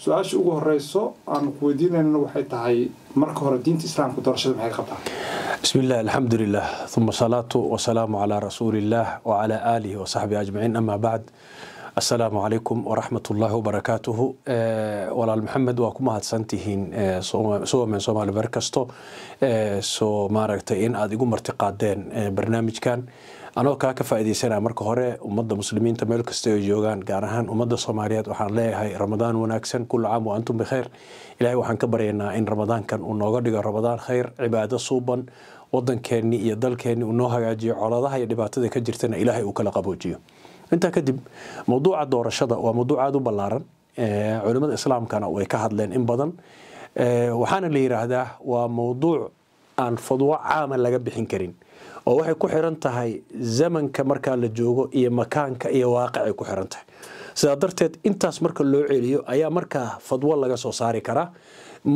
su-aasha ugu horeyso aan ku weydiinayna waxay tahay marka hore diinta islaamku doorashada maxay qabtaa بسم الله الحمد لله ثم الصلاة والسلام على رسول الله وعلى آله وصحبه أجمعين أما بعد السلام عليكم ورحمة الله وبركاته walaal maxamed waa ku mahadsantihiin suwamen eh, soomaali bar soo maaragtay eh, in aad igu martiqaadeen eh, barnaamijkan anoo kaa ka faaideysanaa marka hore ummadda muslimiinta meel kasta ay joogaan gaar ahaan ummadda soomaaliyeed waxaan leeyahay ramadaan wanaagsan kullu caam wa antum bikhayr ilaahay waxaan ka baryaynaa in ramadaankan uu nooga dhigo ramadaan khayr cibaado suuban waddankeennii iyo dalkeennii uu noo hagaajiyo coladaha iyo dhibaatada ka jirtana ilaahay uu kala qaboojiyo intaa kadib mawduuca doorashada waa mawduuc aada u ballaaran culimmada islaamkana way ka hadleen in badan waxaana la yidhaahdaa waa mawduuc aan fadwo caama laga bixin karin oo waxay ku xiran tahay zamanka markaa la joogo iyo makaanka iyo waaqicay ku xiran tahay sidaa darteed intaas marka loo celiyo ayaa markaa fadwo laga soo saari karaa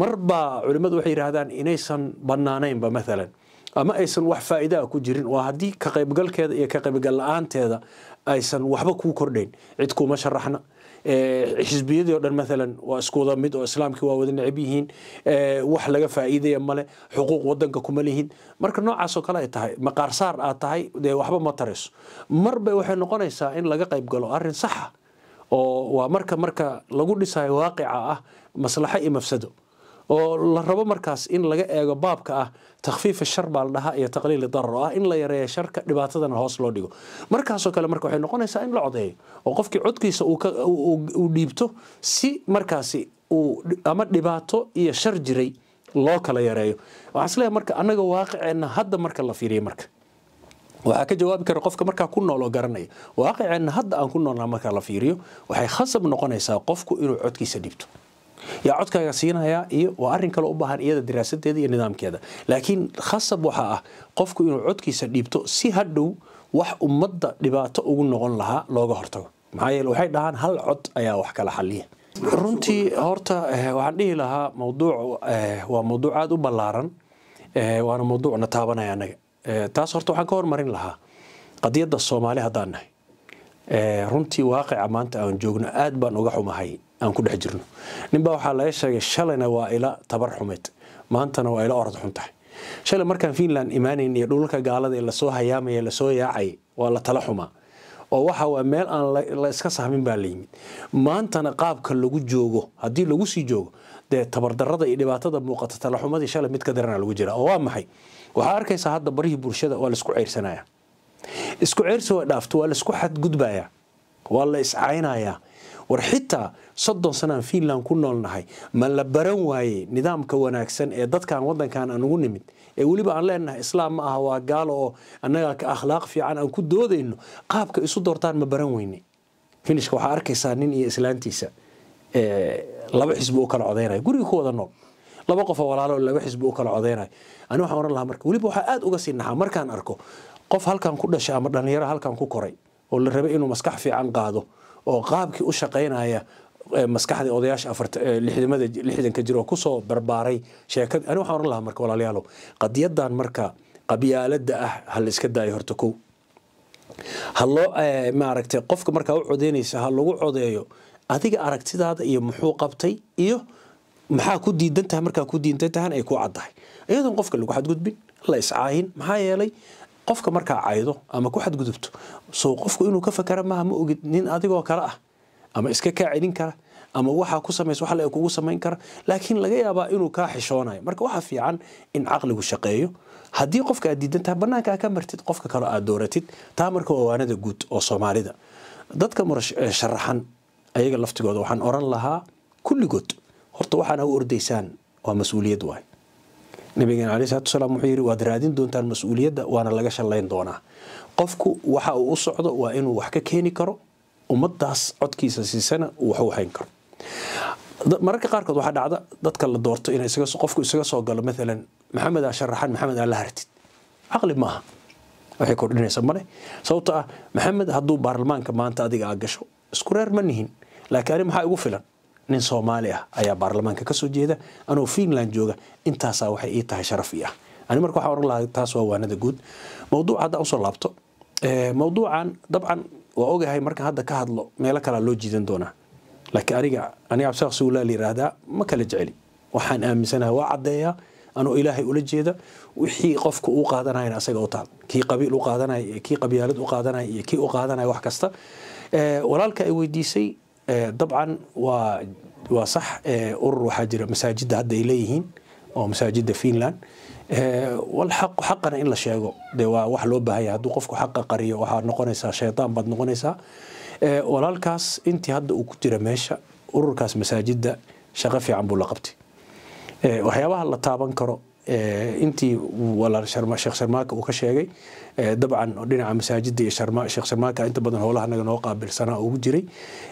mar baa culimmadu waxay yidhaahdaan inaysan bannaanaynba mathalan ama aysan wax faa'iidaa ah ku jirin waa haddii ka qaybgalkeeda iyo ka qaybgal la-aanteeda aysan waxba kuu kordhayn cid kuuma sharaxna eh, xisbiyadii o dhan maalan waa isku wada mid oo islaamkii waa wada necab yihiin eh, wax laga faa'iidaya male xuquuq wadanka kuma lihin marka noocaasoo kale ay tahay maqaarsaar aad tahay dee waxba ma tarayso mar bay waxay noqonaysaa in laga qayb arrin saxa oo waa marka marka lagu dhisayo waaqica ah maslaxo iyo mafsado oo la rabo markaas in laga eego baabka ah takfiifa shar baa la dhahaa iyo taqliili darar ah in la yareeyo sharka dhibaatadana hoos loo dhigo markaasoo kale marka waxay noqonaysaa in la codeeyo oo qofkii codkiisa uu dhiibto si markaasi uu ama dhibaato iyo shar jiray loo kala yareeyo waxaan isleeyahay marka annaga waaqiceenna hadda marka la fiiriyo marka waxaa ka jawaabi kara qofka markaa ku nool garanaya waaqiceenna hadda aan ku noolnaa markaa la fiiriyo waxay khasab noqonaysaa qofku inuu codkiisa dhiibto yaa codkaaga siinaya iyo waa arin kale u baahan iyada daraasadeeda iyo nidaamkeeda laakiin khasab waxaa ah qofku inuu codkiisa dhiibto si hadhow wax ummadda dhibaato ugu noqon lahaa looga hortago maxaa yeele waxay dhahaan hal cod ayaa wax kala xaliya runtii horta eh, waxaan dhihi lahaa mawduuc eh, waa mawduuc aada u ballaaran eh, waana mawduucna taabanaya anaga taas horta waxaan ka hormarin lahaa qadiyadda soomaali haddaan nahay runtii waaqica maanta aan joogno aad baan uga xumahay aan ku dhex jirno ninbaa waxaa laga sheegay shalayna waa ila tabar xumeed maantana waa ila orod xun tahay markaan fiinland imaanayn iyo dhulalka gaalada ee lasoo hayaamaya lasoo yaacay waa la tala xumaa oo waxa waa meel aan la iska sahmin baa la yimid maantana qaabka lagu joogo haddii lagu sii joogo dee tabardarada iyo dhibaatada muuqata talaxumadii shalay mid ka darana lagu jira oo waa maxay waxaa arkaysaa hadda barihii bulshada waa laisku ceyrsanaya isku ceyrsi waa dhaafto waa laisku xadgudbayaa waa la iscaynayaa war xitaa soddon sanaan fiinland ku noolnahay ma la baran waaye nidaamka wanaagsan ee dadkan wadankan aan ugu nimid ee weliba aan leenahay islaam ma aha waa gaalo oo annagaa ka akhlaaq fiican aan ku doodayno qaabka isu doortaan ma baran weyne finishka waxaa arkaysaa nin iyo islaantiisa laba xisbi u kala codaynaya guriga ku wada nool laba qofoo walaalo laba xisbi u kala codaynaya ani waxaan oran lahaa marka weliba waxaa aad uga sii naxaa markaan arko qof halkan ku dhashay ama dhallinyaro halkan ku koray oo la rabay inuu maskax fiican qaado oo qaabkii u shaqaynaya maskaxda odayaasha afarlixdamada lixdanka jir oo kusoo barbaaray sheekad ani waxaan oran lahaa marka walaalayaalow qadiyadan marka qabyaaladda ah ha la iska daayo horta kow haloo maaragtay qofka markaa u codeynaysa ha lagu codeeyo adiga aragtidaada iyo muxuu qabtay iyo maxaa ku diidan tahay markaa ku diidan ay ku caddahay iyadoon qofka lagu xadgudbin la iscaahin maxaa yeelay qofka markaa caydo ama ku xadgudubto soo qofku inuu ka fakara maaha ma ogid nin adigoo kale ah ama iska kaa celin kara ama waxaa ku samays wax le kugu samayn kara laakiin laga yaabaa inuu kaa xishoonayo marka waxaa fiican in caqligu shaqeeyo haddii qofka aad diidan taha bannaankaa ka martid qofka kale aad dooratid taa marka waa guud oo soomaalida dadka murasharaxan ayaga laftigooda waxaan oran lahaa kulligood horta waxaana u ordaysaan waa mas-uuliyad waay nabigeen alei salatuslaam wuxuu yidhi waad raadin doontaan mas-uuliyadda waana laga shallayn doonaa qofku waxa uu u socdo waa inuu wax ka keeni karo ummaddaas codkiisa siisana uu wax u hayn karo mararka qaarkood waxaa dhacda dadka la doorto in qofku isaga soo galo maalan maxamed aa maxamed aa la hartid caqli maaha waxay kordhinaysa male sababto ah maxamed hadduu baarlamaanka maanta adiga aa gasho isku reer ma nihin laakiin ani maxaa igu filan nin soomaali ah ayaa baarlamaanka kasoo jeeda anoo finland jooga intaasaa waxay ii tahay sharaf ah. ani marka waxaa oran lahaa taas waa waanada guud mawduuc haddaa usoo laabto eh, mawduucan dabcan waa ogahay markaan hadda ka hadlo meelo kalea loo jiidan doonaa laakiin aniga aniga cabdisaaq suulaa yiraahdaa ma kala jeceli waxaan aaminsanaha waa caddeeyaa anoo ilaahay ula jeeda wixii qofka uu qaadanayana asaga u taal kii qabiil u qaadanaya iyo kii qabyaalad u qaadanaya iyo kii u qaadanaya wax kasta eh, walaalka ay weydiisay Eh, dabcan waa waa sax urur eh, waxaa jira masaajidda hadda ay leeyihiin oo masaajidda finland eh, walxaqu xaqana in la sheego dee waa wax loo baahanya hadduu qofku xaqa qariyo waxaa noqonaysaa shaydaan baad noqonaysaa walaalkaas intii hadda uu ku jira meesha ururkaas masaajidda shaqo fiican buu la qabtay waxyaabaha la taaban karo Eh, intii sheekh sharmaaka uu ka sheegay eh, dabcan dhinaca masaajida iyo sheekh sharmaaka inta badan howlaha naga noo qaabilsanaa ugu jiray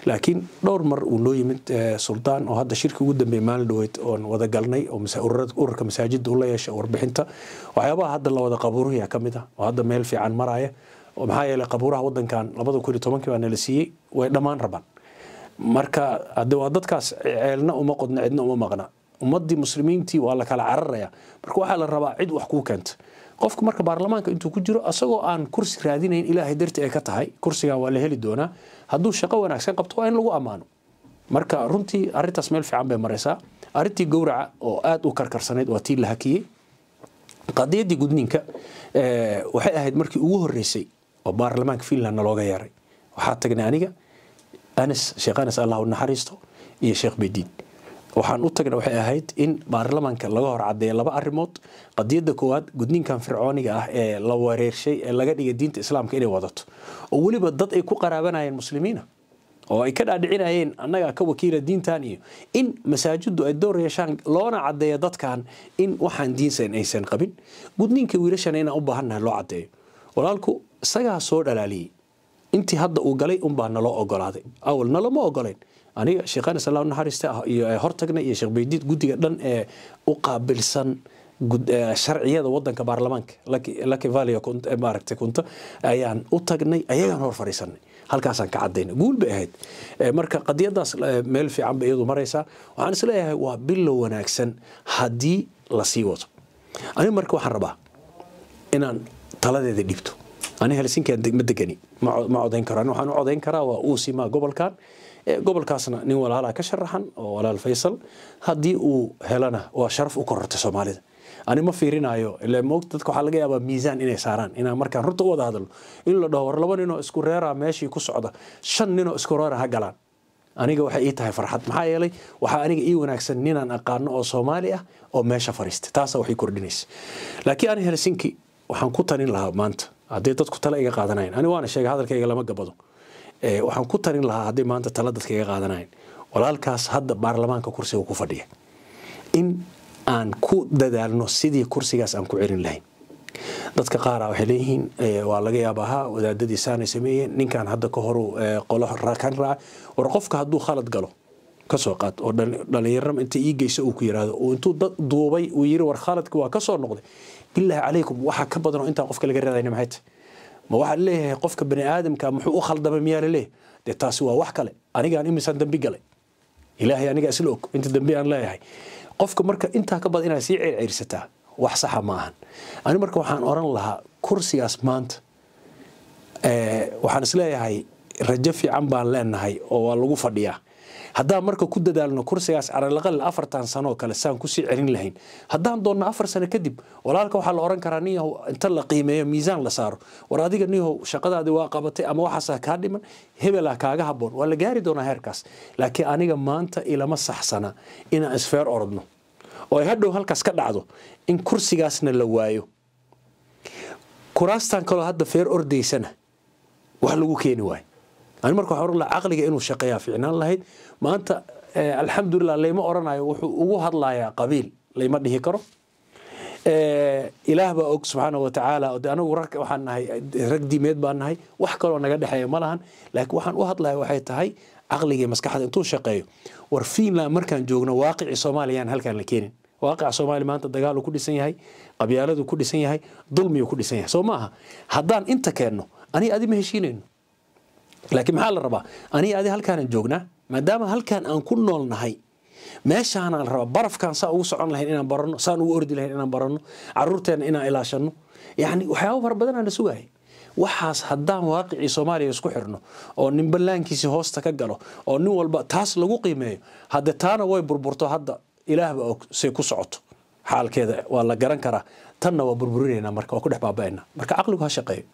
laakiin dhowr mar uu noo yimid eh, suldaan oo hadda shirki ugu dambeey maalin dhaweyd oon wada galnay oo ururka masaajida ula yeesha warbixinta waxyaabaha hadda la wada qabuurihaya ka mid ah oo hadda meel fiican maraya oo maxaa yeelay qabuuraha wadankan labada kun iyo tobankii baa nala siiyey way dhammaan rabaan marka waa dadkaas ceelna uma qodna cidna uma maqna ummadii muslimiintii waa lakala kala cararaya marka waxaa la rabaa cid wax kuu keenta qofka marka baarlamaanka intuu ku jiro asagoo aan kursi raadinayn ilaahay darti ay ka tahay kursigan waa la heli doonaa hadduu shaqo wanaagsan qabto waa in lagu ammaano marka runtii arintaas meel fiican bay maraysaa arintii gowraca oo aada u karkarsanayd waa tii la hakiyey qadiyadii gudniinka waxay ahayd markii ugu horeysay oo baarlamaanka finlandna looga yeeray waxaa tagnay aniga anas sheekh anas allah naxariisto iyo sheekh bediin waxaan u tagna waxay ahayd in baarlamaanka laga hor cadeeya laba arimood qadiyada koowaad gudniinkan fircooniga ah ee la wareershay ee laga dhigay diinta islaamka inay wadato oo weliba dad ay ku qaraabanayeen muslimiina oo ay ka dhaadhicinayeen annaga ka wakiila diintan iyo in masaajiddu ay door yeeshaan loona cadeeyo dadkan in waxaan diinsan aysan qabin gudniinka wiilashana inaan u baahannahay loo cadeeyo walaalku isagaa soo dhalaaliyey intii hadda uu galay unbaa naloo ogolaaday awal naloma ogoleen aniga sheekhanis allah naxariiste ah, iyo eh, hortagna iyo sheekh baydiid guddiga dhan ee u qaabilsan eh, sharciyada wadanka baarlamaanka lucky valley eh, maaragtay kunto ayaan u tagnay ayagaan hor fadhiisanay halkaasaan ka cadaynay guul bay ahayd marka qadiyadaas meel fiican bay iyadu maraysaa waxaan isleeyahay waa bilo wanaagsan haddii la sii wato aniga marka waxaan rabaa inaan taladeeda dhibto ani helsinkian ma degani ma codayn karo ani waxaan u codayn karaa waa uusima gobolkan gobolkaasna nin walaalaha ka sharaxan oo walaal faysal haddii uu helana waa sharaf u kororta soomaalida ani ma fiirinayo ilmogt dadka waxaa laga yaabaa miisaan inay saaraan inaan markaan runta u wada hadalno in la dhaho war laba ninoo isku reeraa ah meeshii ku socda shan ninoo isku reera ah ha galaan aniga waxay ii tahay farxad maxaa yeelay waxaa aniga ii wanaagsan ninaan aqaano oo soomaali ah oo meesha fariista taasa waxay kordhinaysa laakiin ani helsinki waxaan ku tanin lahaa maanta haddii dadku tale iga qaadanayaan ani waana sheegay hadalkayga lama gabado Eh, waxaan ku tarin lahaa hadday maanta tala dadka iga qaadanayn walaalkaas hadda baarlamaanka kursiga ku fadhiya in aan ku dadaalno sidii kursigaas aan ku celin lahayn dadka qaara waxay leeyihiin eh, waa laga yaabaha wadaadadii saanay sameeyeen ninkan hadda ka horu eh, qolo kan raaca war qofka hadduu khalad galo kasoo qaad oo dhallinyarnam inta ii geyso uu ku yiraahdo oo intuu dad duubay uu yiri war khaladka waa kasoo noqday bilaahi calaykum waxaa ka badan oo intaan qofka laga raadayna maxay tahay ma waxaad leeyahay qofka bani aadamka muxuu u khaldamay miyaa laleeyahy dee taasi waa wax kale anigaan imisaan dambi galay ilaahay anigaa isla og inta dambi aan leeyahay qofka marka intaa ka badan inaad sii ceerceersataa wax saxa ma ahan ani marka waxaan oran lahaa kursigaas maanta waxaan isleeyahay rajo fiican baan leenahay oo waa lagu fadhiyaa haddaan marka ku dadaalno kursigaas calalaqal afartan sanoo kale saan kusii celin lahayn haddaan doonno afar sano kadib walaalka waxaa la oran karaa ninyahow inta la qiimeeyo miisaan la saaro war adiga ninyahow shaqadaadi waa qabatay ama waxaasaa kaa dhiman hebelaa kaaga haboon waa la gaari doonaa heerkaas laakiin aniga maanta ilama saxsana inaan isfeer orodno oo ay hadhow halkaas ka dhacdo in kursigaasna la waayo kuraastan kaloo hadda feer ordaysana wax lagu keeni waayo ani marka waxaan oran lahaa caqliga inuu shaqeeyaa ficnaan lahayd maanta eh, alxamdulillah layma oranayo wuxuu ugu hadlayaa qabiil layma dhihi karo eh, ilaah baa og subxaana wa anagu rag waxaan nahay rag diimeed baan nahay wax kaloo naga dhexeeya ma lahan laakiin waxaan u hadlaya waxay tahay caqliga maskaxda intuu shaqeeyo war fiinland markaan joogno waaqicii soomaaliyaan halkaan la keenin waaqaca soomaaliya maanta dagaaluu ku dhisan yahay qabyaaladuu ku dhisan yahay dulmiyuu ku dhisan yahay soo maaha haddaan inta keenno ani adi ma heshiinayno laakiin maxaa la rabaa aniga adi halkaanan joognaa maadaama halkaan aan ku noolnahay meeshaanaan rabaa barafkaan saa ugu socon lahayn inaan baranno saan ugu ordi lahayn inaan baranno caruurteenna inaan ilaashanno yacni waxyaabo fara badanaan la sugahay waxaas haddaan waaqicii soomaaliya isku xirno oo nin ballaankiisii hoosta ka galo oo nin walba taas lagu qiimeeyo hadde taana way burburto hadda ilaahba og say ku socoto xaalkeeda waa la garan karaa tanna waa burburinaynaa marka waa ku dhex baaba'aynaa marka caqligu ha shaqeeyo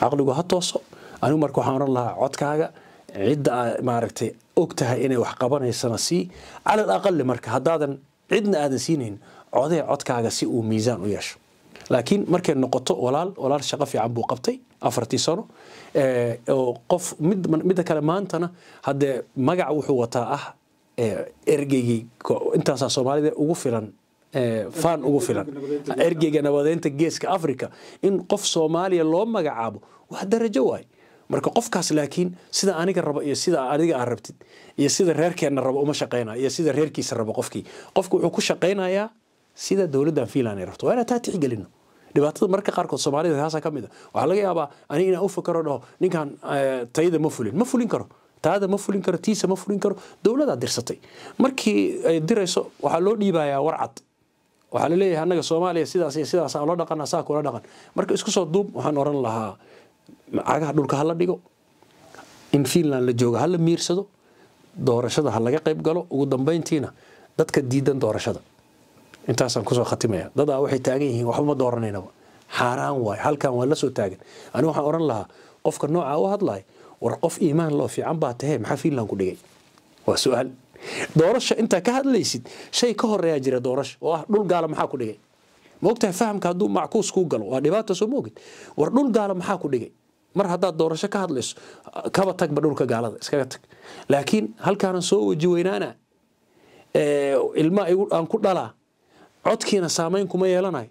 caqligu ha tooso anigu marka waxaan oran lahaa codkaaga cidda aad maaragtay og tahay inay wax qabanaysana sii cala alaqali marka haddaadan cidna aadan siinayn codee codkaaga si uu miisaan u yeesho laakiin markay noqoto walaal walaal shaqo fiican buu qabtay afartii sano oo qof mid midda kale maantana haddee magac wuxuu wataa ah ergeygii intaasaa soomaalida ugu filan fan ugu filan ergeyga nabadeynta geeska africa in qof soomaaliya loo magacaabo wax darajo waay marka qofkaas laakiin sida aniga rabo iyo sida adiga aan rabtid iyo sida reerkeenna rabo uma shaqaynayo iyo sida reerkiisa rabo qofkii qofka wuxuu ku shaqaynayaa sida dowladdan fiinland rabto waa inaan taa tixgelino dhibaatada marka qaarkood soomaalida taasa ka mid a ah. waxaa laga yaabaa aniga inaan u fakaro dhaho ninkan eh, tayada ma fulin ma fulin karo taada ma fulin karo tiisa ma fulin karo dowladaa dirsatay markii ay dirayso waxaa loo dhiibayaa warcad waxaa laleeyahay annaga soomaaliya sidaas iyo sidaas aan la dhaqan asaa kula dhaqan marka isku soo duub waxaan oran lahaa cagaha dhulka la dhigo in fiinland la jooga hala miirsado doorashada ha laga qayb galo ugu dambeyntiina dadka diidan doorashada intaasaan kusoo khatimaya dadaa waxay taagan yihiin waxba dooranaynaba xaaraan waay halkan waa la taagan ani waxaan odhan lahaa qofka noocaa u hadlaay war qof iimaan loo fiican baa tahee maxaa fiinland ku dhigay waa su-aal doorasha intaa ka hadlaysid shay ka horeeyaa jira doorasha oo ah dhul gaala maxaa ku dhigay mogtahay fahamka hadduu macquus kuu galo waa dhibaata soo moogid war dhul gaala maxaa ku dhigay mar haddaad doorasho ka hadlayso kaba tagba dhulka gaalada iskaga tag laakiin halkaanan soo weji weynaana ilma aan ku dhalaa codkiina saamayn kuma yeelanayo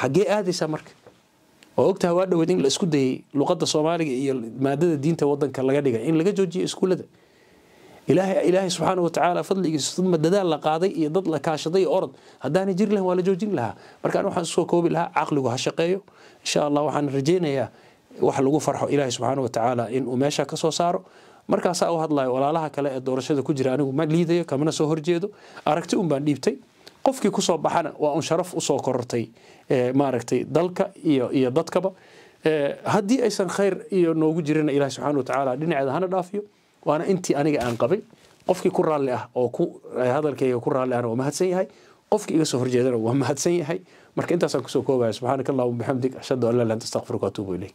xaggee aadaysaa marka oo ogtahay waa dhoweed in la isku dayey luqadda soomaaliga iyo maadada diinta waddanka laga dhigay in laga joojiyo iskuullada ilaahay subxaana watacaala fadligiisa uma dadaal la qaaday iyo dad la kaashaday orod haddaanay jiri lahan waa la joojin lahaa marka an waxaan usoo koobi lahaa caqligu ha shaqeeyo insha allah waxaan rajaynayaa wax lagu farxo ilaahay subxaana watacaala in uu meesha kasoo saaro markaasaa u hadlayo walaalaha kale ee doorashada ku jira anigu ma liidayo kamana soo horjeedo aragti un baan dhiibtay qofkii kusoo baxana waa un sharaf usoo korortay maaragtay dalka iyo dadkaba haddii aysan khayr iyo noogu jirina ilahi subxaana watacaala dhinaceeda hana dhaafiyo waana intii aniga aan qabay qofkii ku raalli ah oo hadalkeyga ku raalli ahna waa mahadsan yahay qofkii iga soo horjeedana waa mahadsan yahay marka intaasaan kusoo koobaya subxaanaka allahuma bixamdig ashhadu an laa ilaha anta astaqfiruka waatuubu ilayk